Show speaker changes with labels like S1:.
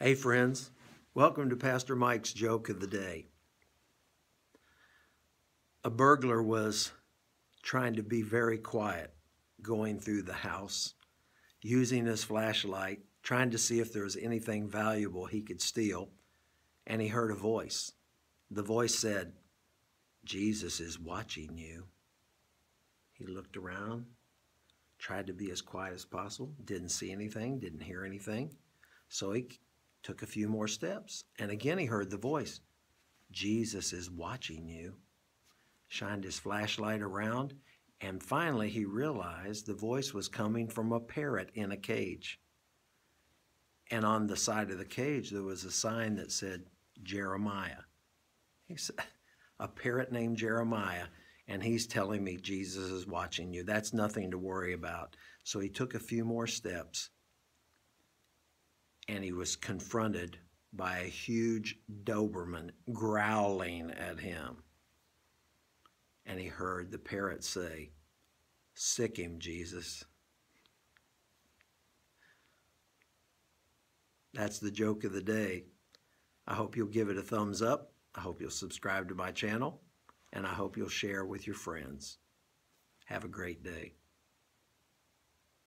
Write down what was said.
S1: Hey, friends, welcome to Pastor Mike's Joke of the Day. A burglar was trying to be very quiet going through the house, using his flashlight, trying to see if there was anything valuable he could steal, and he heard a voice. The voice said, Jesus is watching you. He looked around, tried to be as quiet as possible, didn't see anything, didn't hear anything. So he took a few more steps, and again he heard the voice Jesus is watching you. Shined his flashlight around, and finally he realized the voice was coming from a parrot in a cage. And on the side of the cage, there was a sign that said, Jeremiah. He said, A parrot named Jeremiah, and he's telling me Jesus is watching you. That's nothing to worry about. So he took a few more steps and he was confronted by a huge Doberman growling at him. And he heard the parrot say, Sick him, Jesus. That's the joke of the day. I hope you'll give it a thumbs up. I hope you'll subscribe to my channel. And I hope you'll share with your friends. Have a great day.